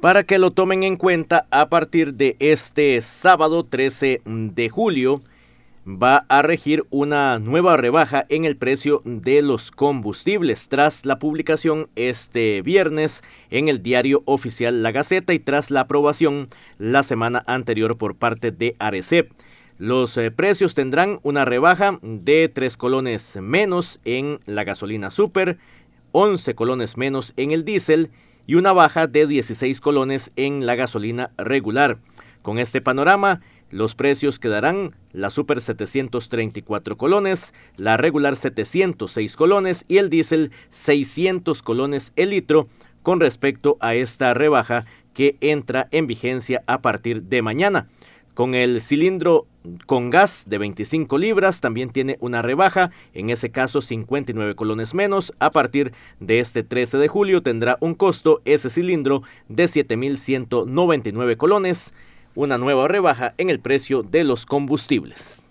para que lo tomen en cuenta a partir de este sábado 13 de julio. Va a regir una nueva rebaja en el precio de los combustibles tras la publicación este viernes en el diario oficial La Gaceta y tras la aprobación la semana anterior por parte de Arecep. Los eh, precios tendrán una rebaja de 3 colones menos en la gasolina super, 11 colones menos en el diésel y una baja de 16 colones en la gasolina regular. Con este panorama, los precios quedarán la Super 734 colones, la regular 706 colones y el diésel 600 colones el litro con respecto a esta rebaja que entra en vigencia a partir de mañana con el cilindro con gas de 25 libras también tiene una rebaja, en ese caso 59 colones menos. A partir de este 13 de julio tendrá un costo ese cilindro de 7.199 colones, una nueva rebaja en el precio de los combustibles.